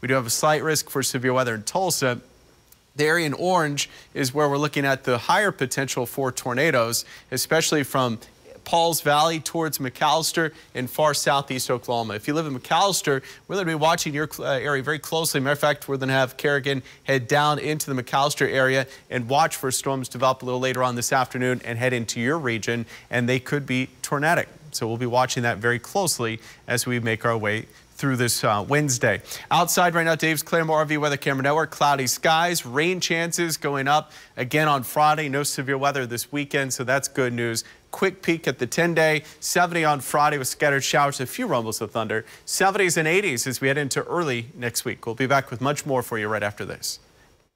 We do have a slight risk for severe weather in Tulsa. The area in orange is where we're looking at the higher potential for tornadoes, especially from Paul's Valley towards McAllister and far southeast Oklahoma. If you live in McAllister, we're going to be watching your uh, area very closely. Matter of fact, we're going to have Kerrigan head down into the McAllister area and watch for storms develop a little later on this afternoon and head into your region, and they could be tornadic. So we'll be watching that very closely as we make our way through this uh, Wednesday. Outside right now, Dave's Claremore RV Weather Camera Network, cloudy skies, rain chances going up again on Friday. No severe weather this weekend, so that's good news quick peek at the 10-day. 70 on Friday with scattered showers, a few rumbles of thunder. 70s and 80s as we head into early next week. We'll be back with much more for you right after this.